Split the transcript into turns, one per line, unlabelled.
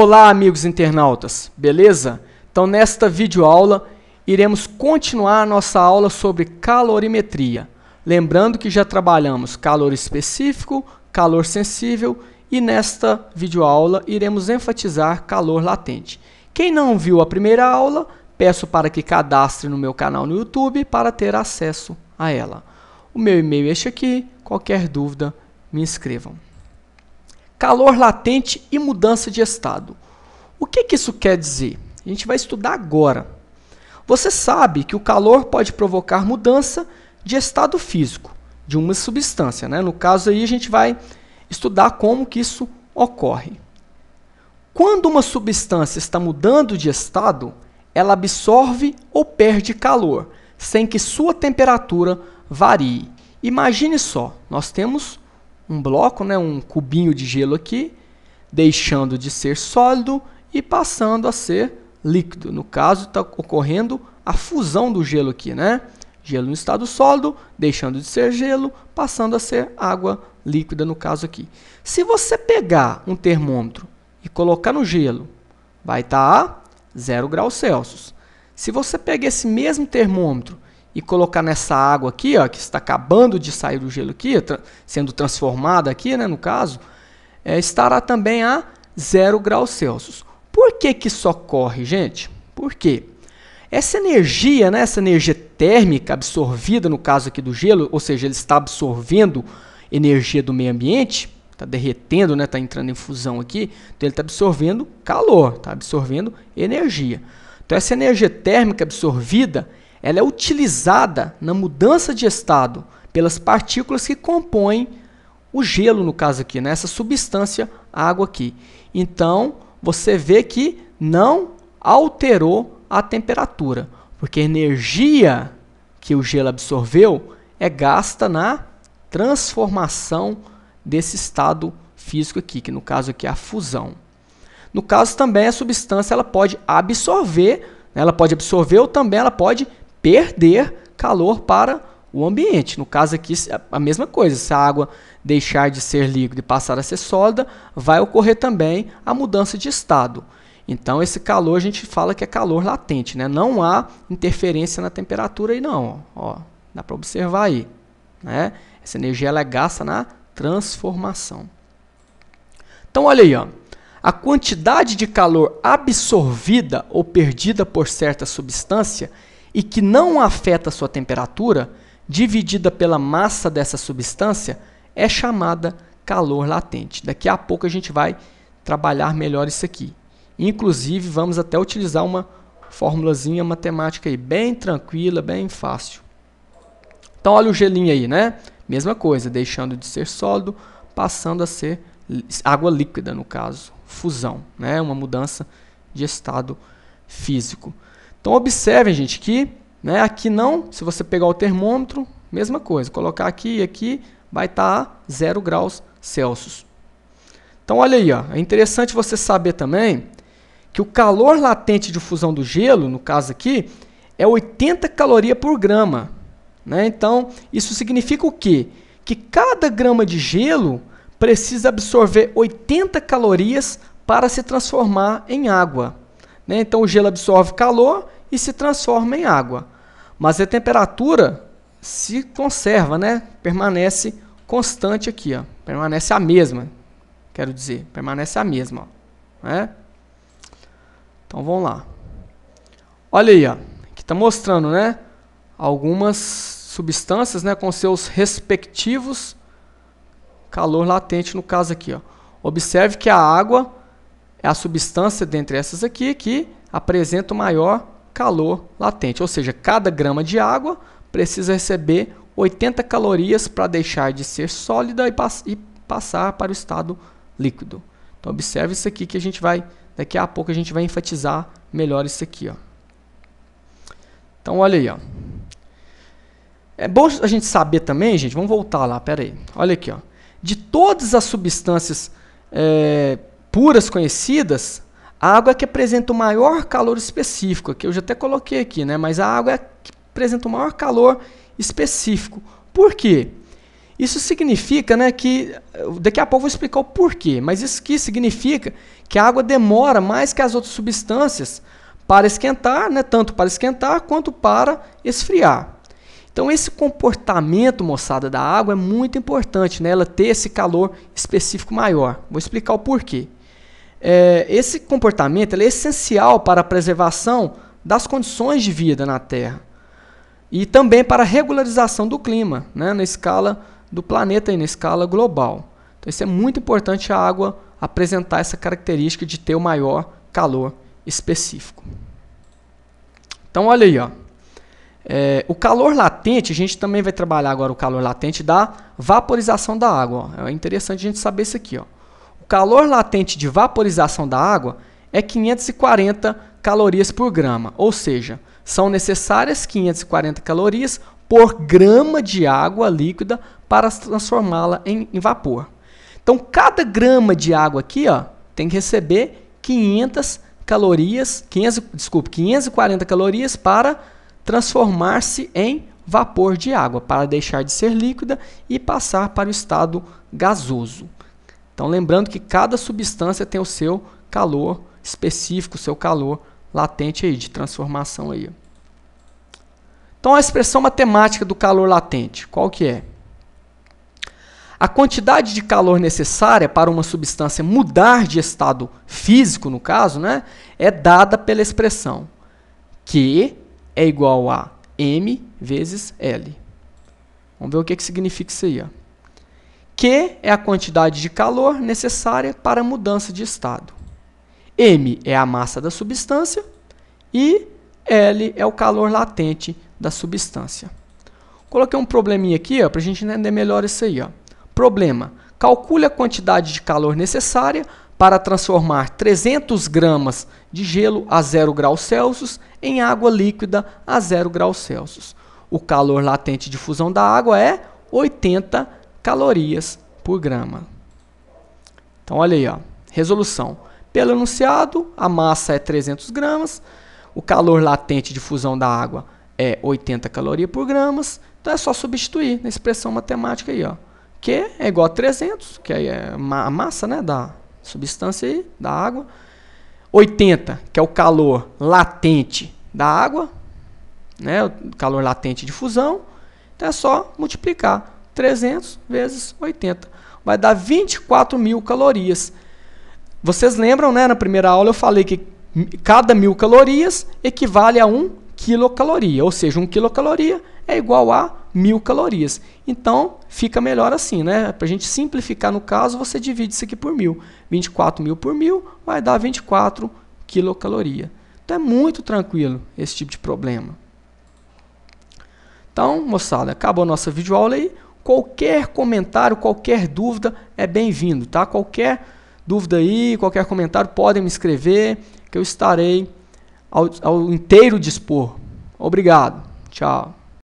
Olá, amigos internautas, beleza? Então, nesta videoaula, iremos continuar nossa aula sobre calorimetria. Lembrando que já trabalhamos calor específico, calor sensível e nesta videoaula iremos enfatizar calor latente. Quem não viu a primeira aula, peço para que cadastre no meu canal no YouTube para ter acesso a ela. O meu e-mail é este aqui, qualquer dúvida, me inscrevam calor latente e mudança de estado. O que, que isso quer dizer? A gente vai estudar agora. Você sabe que o calor pode provocar mudança de estado físico de uma substância, né? No caso aí a gente vai estudar como que isso ocorre. Quando uma substância está mudando de estado, ela absorve ou perde calor, sem que sua temperatura varie. Imagine só, nós temos um bloco, né, um cubinho de gelo aqui, deixando de ser sólido e passando a ser líquido. No caso, está ocorrendo a fusão do gelo aqui, né? Gelo no estado sólido, deixando de ser gelo, passando a ser água líquida no caso aqui. Se você pegar um termômetro e colocar no gelo, vai estar tá a 0 graus Celsius. Se você pegar esse mesmo termômetro e colocar nessa água aqui, ó, que está acabando de sair do gelo aqui, tra sendo transformada aqui, né, no caso, é, estará também a 0 graus Celsius. Por que que isso ocorre, gente? Por quê? Essa energia, né, essa energia térmica absorvida no caso aqui do gelo, ou seja, ele está absorvendo energia do meio ambiente, está derretendo, né, está entrando em fusão aqui, então ele está absorvendo calor, está absorvendo energia. Então essa energia térmica absorvida, ela é utilizada na mudança de estado pelas partículas que compõem o gelo, no caso aqui, né? essa substância água aqui. Então, você vê que não alterou a temperatura, porque a energia que o gelo absorveu é gasta na transformação desse estado físico aqui, que no caso aqui é a fusão. No caso também a substância ela pode absorver, né? ela pode absorver ou também ela pode perder calor para o ambiente. No caso aqui, a mesma coisa. Se a água deixar de ser líquida e passar a ser sólida, vai ocorrer também a mudança de estado. Então, esse calor a gente fala que é calor latente, né? Não há interferência na temperatura aí não. Ó, dá para observar aí, né? Essa energia ela é gasta na transformação. Então, olha aí, ó. A quantidade de calor absorvida ou perdida por certa substância e que não afeta sua temperatura, dividida pela massa dessa substância, é chamada calor latente. Daqui a pouco a gente vai trabalhar melhor isso aqui. Inclusive, vamos até utilizar uma formulazinha matemática aí, bem tranquila, bem fácil. Então, olha o gelinho aí, né? Mesma coisa, deixando de ser sólido, passando a ser água líquida, no caso, fusão, né? Uma mudança de estado físico. Então observem, gente, que né, aqui não, se você pegar o termômetro, mesma coisa, colocar aqui e aqui, vai estar tá 0 graus Celsius. Então olha aí, ó, é interessante você saber também que o calor latente de fusão do gelo, no caso aqui, é 80 calorias por grama. Né? Então, isso significa o quê? Que cada grama de gelo precisa absorver 80 calorias para se transformar em água. Né? Então o gelo absorve calor e se transforma em água. Mas a temperatura se conserva, né? permanece constante aqui, ó. permanece a mesma. Quero dizer, permanece a mesma. Ó. Né? Então vamos lá. Olha aí, ó. aqui está mostrando né? algumas substâncias né? com seus respectivos calor latente, no caso aqui. Ó. Observe que a água é a substância dentre essas aqui que apresenta o maior calor latente. Ou seja, cada grama de água precisa receber 80 calorias para deixar de ser sólida e, pass e, passar para o estado líquido. Então observe isso aqui que a gente vai, daqui a pouco a gente vai enfatizar melhor isso aqui. Ó. Então olha aí. Ó. É bom a gente saber também, gente, vamos voltar lá, pera aí. Olha aqui, ó. de todas as substâncias é, puras conhecidas, a água é que apresenta o maior calor específico, que eu já até coloquei aqui, né? mas a água é que apresenta o maior calor específico. Por quê? Isso significa né, que, daqui a pouco eu vou explicar o porquê, mas isso que significa que a água demora mais que as outras substâncias para esquentar, né, tanto para esquentar quanto para esfriar. Então esse comportamento, moçada, da água é muito importante, né, ela ter esse calor específico maior. Vou explicar o porquê é, esse comportamento é essencial para a preservação das condições de vida na Terra e também para a regularização do clima, né, na escala do planeta e na escala global. Então, isso é muito importante a água apresentar essa característica de ter o maior calor específico. Então, olha aí, ó. É, o calor latente, a gente também vai trabalhar agora o calor latente da vaporização da água. Ó. É interessante a gente saber isso aqui, ó calor latente de vaporização da água é 540 calorias por grama, ou seja, são necessárias 540 calorias por grama de água líquida para transformá-la em, em, vapor. Então, cada grama de água aqui ó, tem que receber 500 calorias, 500, desculpe, 540 calorias para transformar-se em vapor de água, para deixar de ser líquida e passar para o estado gasoso. Então, lembrando que cada substância tem o seu calor específico, o seu calor latente aí, de transformação aí. Então, a expressão matemática do calor latente, qual que é? A quantidade de calor necessária para uma substância mudar de estado físico, no caso, né, é dada pela expressão Q é igual a M vezes L. Vamos ver o que, que significa isso aí. Ó. Q é a quantidade de calor necessária para a mudança de estado. M é a massa da substância e L é o calor latente da substância. Coloquei um probleminha aqui para a gente entender melhor isso aí. Ó. Problema. Calcule a quantidade de calor necessária para transformar 300 gramas de gelo a 0 graus Celsius em água líquida a 0 graus Celsius. O calor latente de fusão da água é 80 calorias por grama. Então, olha aí, ó. resolução. Pelo enunciado, a massa é 300 gramas, o calor latente de fusão da água é 80 calorias por gramas, então é só substituir na expressão matemática aí, ó. Q é igual a 300, que aí é a massa né, da substância aí, da água, 80, que é o calor latente da água, né, o calor latente de fusão. Então é só multiplicar 300 vezes 80. Vai dar 24 mil calorias. Vocês lembram, né? Na primeira aula eu falei que cada mil calorias equivale a 1 quilocaloria. Ou seja, 1 quilocaloria é igual a mil calorias. Então, fica melhor assim, né? Para a gente simplificar no caso, você divide isso aqui por mil. 24 mil por mil vai dar 24 quilocaloria. Então, é muito tranquilo esse tipo de problema. Então, moçada, acabou a nossa videoaula aí. Qualquer comentário, qualquer dúvida é bem-vindo, tá? Qualquer dúvida aí, qualquer comentário, podem me escrever, que eu estarei ao, ao inteiro dispor. Obrigado. Tchau.